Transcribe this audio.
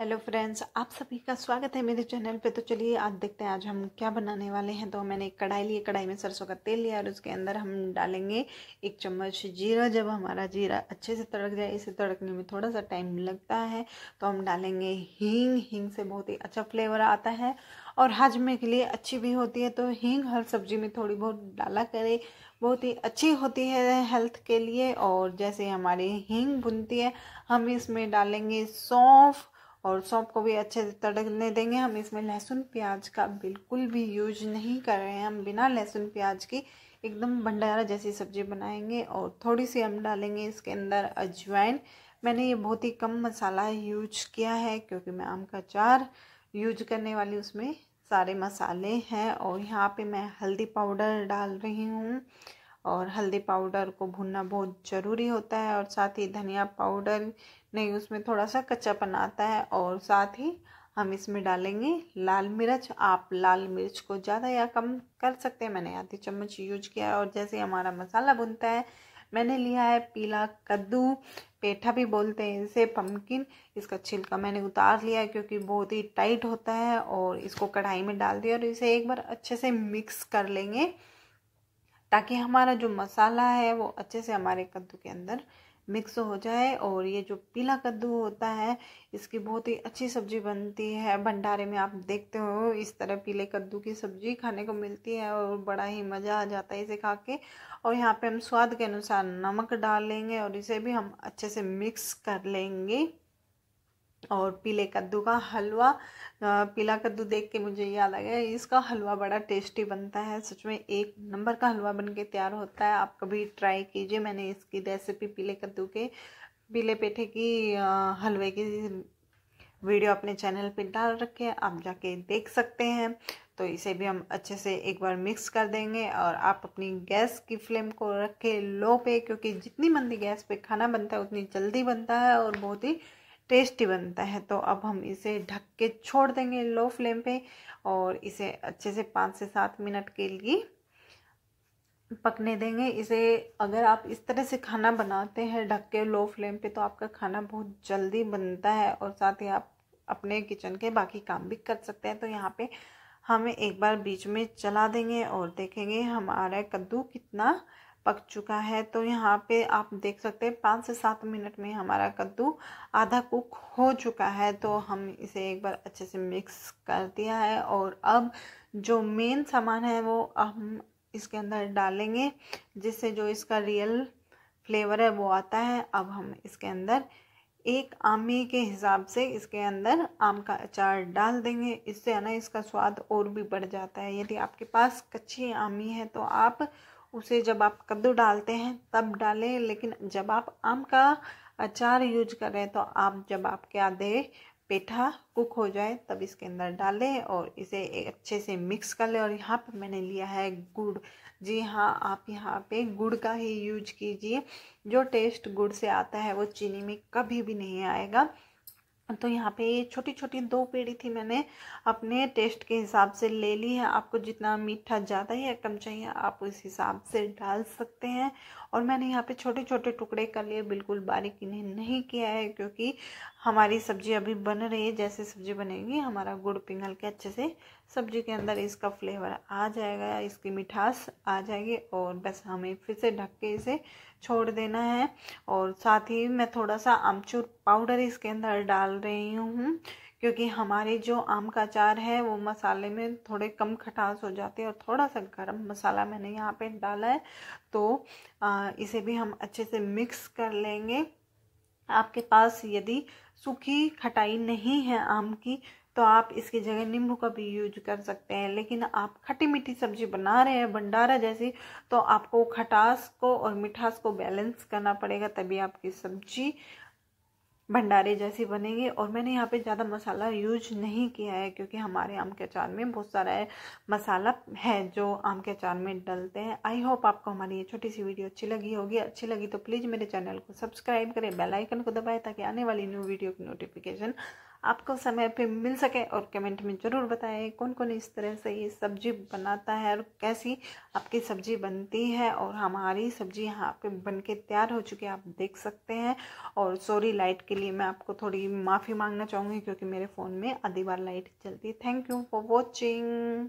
hello friends आप सभी का स्वागत है मेरे चैनल पे तो चलिए आज देखते हैं आज हम क्या बनाने वाले हैं तो मैंने एक कढ़ाई ली कढ़ाई में सरसों का तेल लिया और उसके अंदर हम डालेंगे एक चम्मच जीरा जब हमारा जीरा अच्छे से तड़क जाए इसे तड़कने में थोड़ा सा टाइम लगता है तो हम डालेंगे हींग हींग से बहुत ही अच्छा फ्लेवर आता है और हजमे के लिए अच्छी भी होती है तो हींग हर सब्जी में थोड़ी बहुत डाला करें बहुत ही अच्छी होती है हेल्थ के लिए और जैसे हमारी हींग बुनती है हम इसमें डालेंगे सौंफ और सौंप को भी अच्छे से तड़कने देंगे हम इसमें लहसुन प्याज का बिल्कुल भी यूज नहीं कर रहे हैं हम बिना लहसुन प्याज की एकदम भंडारा जैसी सब्जी बनाएंगे और थोड़ी सी हम डालेंगे इसके अंदर अजवाइन मैंने ये बहुत ही कम मसाला यूज किया है क्योंकि मैं आम का चार यूज करने वाली उसमें सारे मसाले हैं और यहाँ पे मैं हल्दी पाउडर डाल रही हूँ और हल्दी पाउडर को भुनना बहुत ज़रूरी होता है और साथ ही धनिया पाउडर नहीं उसमें थोड़ा सा कच्चापन आता है और साथ ही हम इसमें डालेंगे लाल मिर्च आप लाल मिर्च को ज़्यादा या कम कर सकते हैं मैंने आधी चम्मच यूज किया है और जैसे हमारा मसाला भुनता है मैंने लिया है पीला कद्दू पेठा भी बोलते हैं इसे पम्पकिन इसका छिलका मैंने उतार लिया है क्योंकि बहुत ही टाइट होता है और इसको कढ़ाई में डाल दिया और इसे एक बार अच्छे से मिक्स कर लेंगे ताकि हमारा जो मसाला है वो अच्छे से हमारे कद्दू के अंदर मिक्स हो जाए और ये जो पीला कद्दू होता है इसकी बहुत ही अच्छी सब्ज़ी बनती है भंडारे में आप देखते हो इस तरह पीले कद्दू की सब्ज़ी खाने को मिलती है और बड़ा ही मज़ा आ जाता है इसे खा के और यहाँ पे हम स्वाद के अनुसार नमक डाल लेंगे और इसे भी हम अच्छे से मिक्स कर लेंगे और पीले कद्दू का हलवा पीला कद्दू देख के मुझे याद आ गया इसका हलवा बड़ा टेस्टी बनता है सच में एक नंबर का हलवा बन के तैयार होता है आप कभी ट्राई कीजिए मैंने इसकी रेसिपी पीले कद्दू के पीले पेठे की हलवे की वीडियो अपने चैनल पे डाल रखे है आप जाके देख सकते हैं तो इसे भी हम अच्छे से एक बार मिक्स कर देंगे और आप अपनी गैस की फ्लेम को रखें लो पे क्योंकि जितनी मंदी गैस पे खाना बनता है उतनी जल्दी बनता है और बहुत ही टेस्टी बनता है तो अब हम इसे ढक के छोड़ देंगे लो फ्लेम पे और इसे अच्छे से पाँच से सात मिनट के लिए पकने देंगे इसे अगर आप इस तरह से खाना बनाते हैं ढक के लो फ्लेम पे तो आपका खाना बहुत जल्दी बनता है और साथ ही आप अपने किचन के बाकी काम भी कर सकते हैं तो यहाँ पे हम एक बार बीच में चला देंगे और देखेंगे हमारा कद्दू कितना पक चुका है तो यहाँ पे आप देख सकते हैं पाँच से सात मिनट में हमारा कद्दू आधा कुक हो चुका है तो हम इसे एक बार अच्छे से मिक्स कर दिया है और अब जो मेन सामान है वो हम इसके अंदर डालेंगे जिससे जो इसका रियल फ्लेवर है वो आता है अब हम इसके अंदर एक आमे के हिसाब से इसके अंदर आम का अचार डाल देंगे इससे है ना इसका स्वाद और भी बढ़ जाता है यदि आपके पास कच्ची आमी है तो आप उसे जब आप कद्दू डालते हैं तब डालें लेकिन जब आप आम का अचार यूज करें तो आप जब आपके आधे पेठा कुक हो जाए तब इसके अंदर डालें और इसे अच्छे से मिक्स कर लें और यहाँ पर मैंने लिया है गुड़ जी हाँ आप यहाँ पे गुड़ का ही यूज कीजिए जो टेस्ट गुड़ से आता है वो चीनी में कभी भी नहीं आएगा तो यहाँ पे छोटी छोटी दो पेड़ी थी मैंने अपने टेस्ट के हिसाब से ले ली है आपको जितना मीठा ज़्यादा या कम चाहिए आप उस हिसाब से डाल सकते हैं और मैंने यहाँ पे छोटे छोटे टुकड़े कर लिए बिल्कुल बारीक इन्हें नहीं किया है क्योंकि हमारी सब्ज़ी अभी बन रही है जैसे सब्ज़ी बनेगी हमारा गुड़ पिघल के अच्छे से सब्जी के अंदर इसका फ्लेवर आ जाएगा इसकी मिठास आ जाएगी और बस हमें फिर से ढक के इसे छोड़ देना है और साथ ही मैं थोड़ा सा आमचूर पाउडर इसके अंदर डाल रही हूँ क्योंकि हमारे जो आम का अचार है वो मसाले में थोड़े कम खटास हो जाती है और थोड़ा सा गरम मसाला मैंने यहाँ पे डाला है तो इसे भी हम अच्छे से मिक्स कर लेंगे आपके पास यदि सूखी खटाई नहीं है आम की तो आप इसकी जगह नींबू का भी यूज कर सकते हैं लेकिन आप खट्टी मीठी सब्जी बना रहे हैं भंडारा जैसी तो आपको खटास को और मिठास को बैलेंस करना पड़ेगा तभी आपकी सब्जी भंडारे जैसी बनेगी और मैंने यहाँ पे ज़्यादा मसाला यूज नहीं किया है क्योंकि हमारे आम के अचार में बहुत सारा है, मसाला है जो आम के अचार में डलते हैं आई होप आपको हमारी ये छोटी सी वीडियो अच्छी लगी होगी अच्छी लगी तो प्लीज़ मेरे चैनल को सब्सक्राइब करें बेल आइकन को दबाएं ताकि आने वाली न्यू वीडियो की नोटिफिकेशन आपको समय पे मिल सके और कमेंट में ज़रूर बताएं कौन कौन इस तरह से ये सब्ज़ी बनाता है और कैसी आपकी सब्ज़ी बनती है और हमारी सब्ज़ी यहाँ पे बन के तैयार हो चुकी है आप देख सकते हैं और सॉरी लाइट के लिए मैं आपको थोड़ी माफ़ी मांगना चाहूँगी क्योंकि मेरे फ़ोन में आधी बार लाइट चलती है थैंक यू फॉर वॉचिंग